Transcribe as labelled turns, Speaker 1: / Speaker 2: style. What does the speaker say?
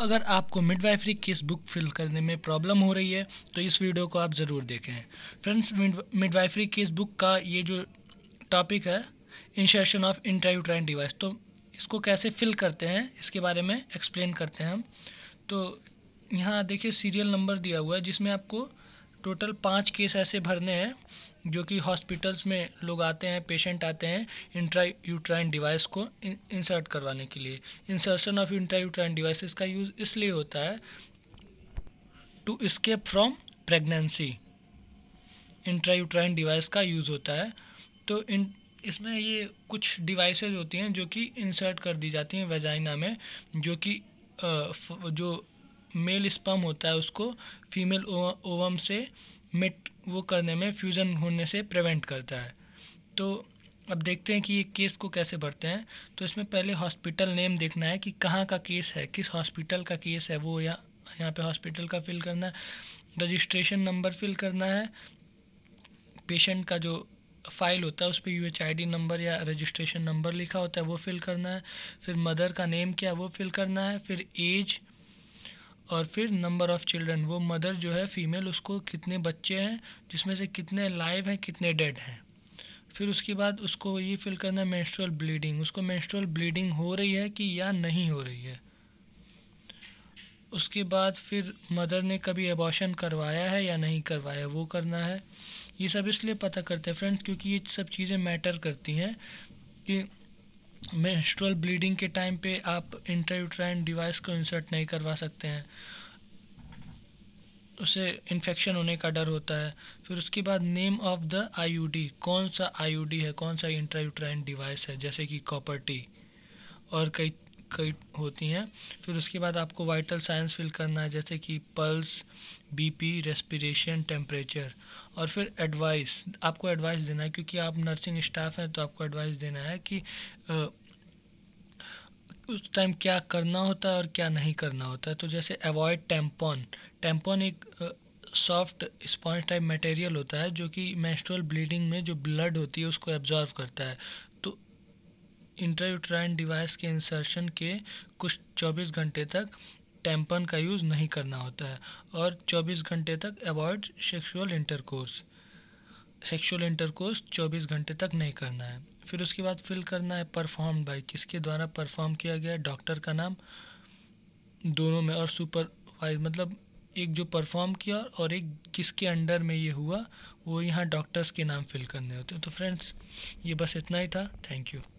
Speaker 1: अगर आपको midwifery case book fill करने में प्रॉब्लम हो रही है तो इस वीडियो को आप ज़रूर देखें फ्रेंड्स मिडवाइफरी केस बुक का ये जो टॉपिक है इंसर्शन ऑफ इंट्रायूट्राइन डिवाइस तो इसको कैसे फिल करते हैं इसके बारे में एक्सप्लेन करते हैं हम तो यहाँ देखिए सीरियल नंबर दिया हुआ है जिसमें आपको टोटल पाँच केस ऐसे भरने हैं जो कि हॉस्पिटल्स में लोग आते हैं पेशेंट आते हैं इंट्रा यूट्राइन डिवाइस को इंसर्ट करवाने के लिए insertion of intra uterine devices का यूज़ इसलिए होता है to escape from pregnancy intra uterine device का यूज़ होता है तो इन इसमें ये कुछ डिवाइसेज होती हैं जो कि इंसर्ट कर दी जाती हैं वेजाइना में जो कि जो मेल स्पम होता है उसको फीमेल ओवम से मिट वो करने में फ्यूज़न होने से प्रिवेंट करता है तो अब देखते हैं कि ये केस को कैसे भरते हैं तो इसमें पहले हॉस्पिटल नेम देखना है कि कहाँ का केस है किस हॉस्पिटल का केस है वो या यहाँ पे हॉस्पिटल का फिल करना है रजिस्ट्रेशन नंबर फिल करना है पेशेंट का जो फाइल होता है उस पर U H I D number या रजिस्ट्रेशन नंबर लिखा होता है वो फिल करना है फिर मदर का नेम क्या है वो फिल करना है फिर एज और फिर नंबर ऑफ़ चिल्ड्रन वो मदर जो है फीमेल उसको कितने बच्चे हैं जिसमें से कितने लाइव हैं कितने डेड हैं फिर उसके बाद उसको ये फिल करना है मेंस्ट्रुअल ब्लीडिंग उसको मेंस्ट्रुअल ब्लीडिंग हो रही है कि या नहीं हो रही है उसके बाद फिर मदर ने कभी एबॉशन करवाया है या नहीं करवाया वो करना है ये सब इसलिए पता करते हैं फ्रेंड्स क्योंकि ये सब चीज़ें मैटर करती हैं कि मेंस्ट्रुअल ब्लीडिंग के टाइम पे आप इंट्रायूट्राइन डिवाइस को इंसर्ट नहीं करवा सकते हैं उसे इन्फेक्शन होने का डर होता है फिर उसके बाद नेम ऑफ द आईयूडी कौन सा आईयूडी है कौन सा इंट्रायूट्राइन डिवाइस है जैसे कि कॉपर टी और कई कई होती हैं फिर उसके बाद आपको वाइटल साइंस फिल करना है जैसे कि पल्स बीपी रेस्पिरेशन टेम्परेचर और फिर एडवाइस आपको एडवाइस देना है क्योंकि आप नर्सिंग स्टाफ हैं तो आपको एडवाइस देना है कि आ, उस टाइम क्या करना होता है और क्या नहीं करना होता है तो जैसे अवॉइड टेम्पॉन टेम्पॉन एक सॉफ्ट स्पॉन्ज टाइप मटेरियल होता है जो कि मेस्ट्रल ब्लीडिंग में जो ब्लड होती है उसको एब्जॉर्व करता है इंट्राउट्राइन डिवाइस के इंसर्शन के कुछ 24 घंटे तक टैम्पन का यूज़ नहीं करना होता है और 24 घंटे तक avoid sexual intercourse sexual intercourse 24 घंटे तक नहीं करना है फिर उसके बाद फिल करना है परफॉर्म बाय किसके द्वारा परफॉर्म किया गया डॉक्टर का नाम दोनों में और सुपरवाइज मतलब एक जो परफॉर्म किया और एक किसके अंडर में ये हुआ वो यहाँ डॉक्टर्स के नाम फिल करने होते हैं तो फ्रेंड्स ये बस इतना ही था थैंक यू